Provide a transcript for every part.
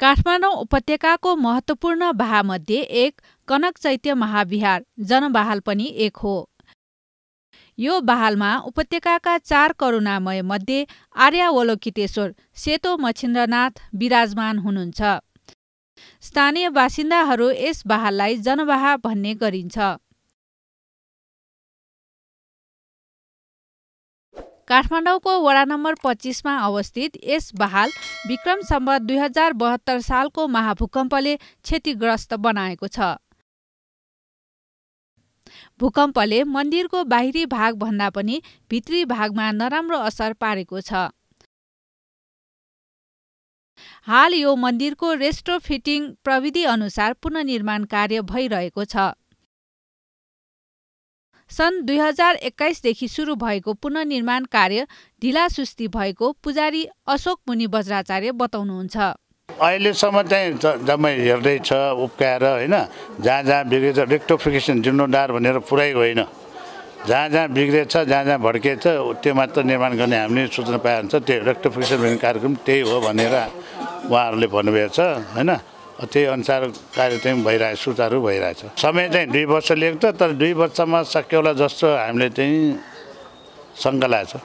काठमाडौँ उपत्यकाको महत्त्वपूर्ण भामध्ये एक कनक चैत्य महाविहार जनबहाल पनि एक हो यो बहालमा उपत्यकाका चार करुणामय मध्ये आर्यावलोकितेश्वर सेतो मच्छिन्द्रनाथ विराजमान हुनुहुन्छ स्थानीय बासिन्दाहरू यस बहाललाई जनबाहा भन्ने गरिन्छ काठमाडौँको वडा नम्बर पच्चिसमा अवस्थित यस बहाल विक्रम सम्बत दुई हजार बहत्तर सालको महाभूकम्पले क्षतिग्रस्त बनाएको छ भूकम्पले मन्दिरको बाहिरी भाग भन्दा पनि भित्री भागमा नराम्रो असर पारेको छ हाल यो मन्दिरको रेस्ट्रोफिटिङ प्रविधि अनुसार पुननिर्माण कार्य भइरहेको छ सन् दुई हजार एक्काइसदेखि सुरु भएको पुननिर्माण कार्य ढिला सुस्ती भएको पुजारी अशोक मुनि वज्राचार्य बताउनुहुन्छ अहिलेसम्म चाहिँ जम्मै हेर्दैछ उप्काएर होइन जहाँ जहाँ बिग्रेछ रेक्टोफिकेसन जिम्मेदार भनेर पुरै होइन जहाँ जहाँ बिग्रेछ जहाँ जहाँ भड्किएछ त्यो मात्र निर्माण गर्ने हामीले सूचना हुन्छ त्यो रेक्टोफिकेसन भन्ने कार्यक्रम त्यही हो भनेर उहाँहरूले भन्नुभएको छ होइन त्यही अनुसार कार्य चाहिँ भइरहेछ सुचारू भइरहेछ समय चाहिँ दुई वर्ष लिएको छ तर दुई वर्षमा सकियोला जस्तो हामीले चाहिँ शङ्का लाग्छ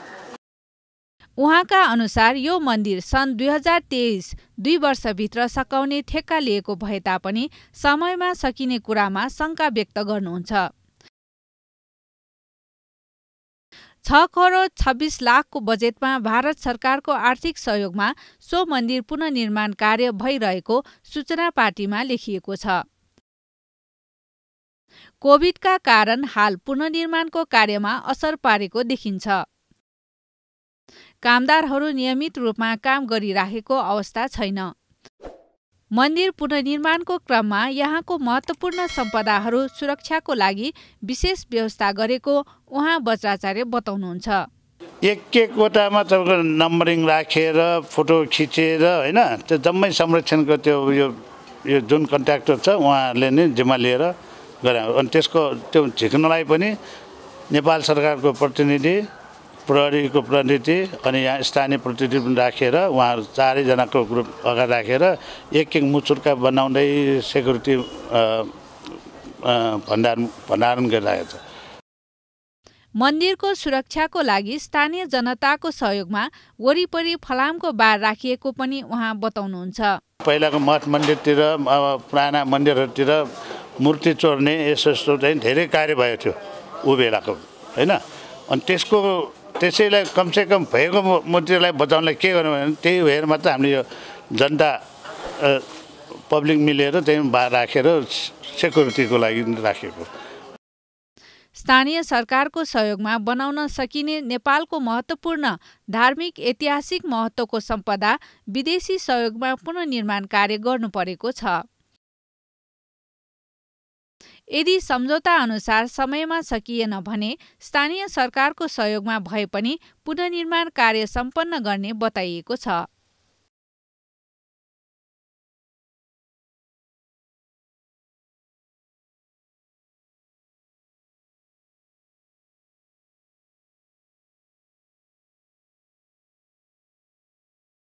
उहाँका अनुसार यो मन्दिर सन् दुई हजार तेइस दुई वर्षभित्र सकाउने ठेक्का लिएको भए तापनि समयमा सकिने कुरामा शङ्का व्यक्त गर्नुहुन्छ छ करोड छब्बिस लाखको बजेटमा भारत सरकारको आर्थिक सहयोगमा सो मन्दिर पुननिर्माण कार्य भइरहेको सूचना पार्टीमा लेखिएको छ कोविडका कारण हाल पुननिर्माणको कार्यमा असर पारेको देखिन्छ कामदारहरू नियमित रूपमा काम गरिराखेको अवस्था छैन मन्दिर पुनर्निर्माणको क्रममा यहाँको महत्त्वपूर्ण सम्पदाहरू सुरक्षाको लागि विशेष व्यवस्था गरेको उहाँ बज्राचार्य बताउनुहुन्छ एक एकवटामा तपाईँको नम्बरिङ राखेर रा, फोटो खिचेर होइन त्यो जम्मै संरक्षणको त्यो यो यो जुन कन्ट्याक्टर छ उहाँहरूले नै जिम्मा लिएर गरे अनि त्यसको त्यो झिक्नलाई पनि नेपाल सरकारको प्रतिनिधि प्रहरीको प्रतिनिधि अनि यहाँ स्थानीय प्रतिनिधि पनि राखेर उहाँहरू चारैजनाको ग्रुप अगाडि राखेर एक एक मुचुर्का बनाउँदै सेक्युरिटी भण्डार भण्डारण गरिरहेको छ मन्दिरको सुरक्षाको लागि स्थानीय जनताको सहयोगमा वरिपरि फलामको बार राखिएको पनि उहाँ बताउनुहुन्छ पहिलाको मठ मन्दिरतिर अब पुराना मन्दिरहरूतिर मूर्ति चोर्ने यस्तो यस्तो चाहिँ धेरै कार्य भएको थियो ऊ बेलाको होइन अनि त्यसको त्यसैलाई कमसेकम भएको मूर्तिलाई बचाउनलाई के गर्नु भने त्यही भएर मात्र हामीले यो जनता पब्लिक मिलेर त्यही राखेर सेक्युरिटीको लागि राखेको स्थानीय सरकारको सहयोगमा बनाउन सकिने नेपालको महत्त्वपूर्ण धार्मिक ऐतिहासिक महत्त्वको सम्पदा विदेशी सहयोगमा पुनर्निर्माण कार्य गर्नु परेको छ यदि सम्झौता अनुसार समयमा सकिएन भने स्थानीय सरकारको सहयोगमा भए पनि पुननिर्माण कार्य सम्पन्न गर्ने बताइएको छ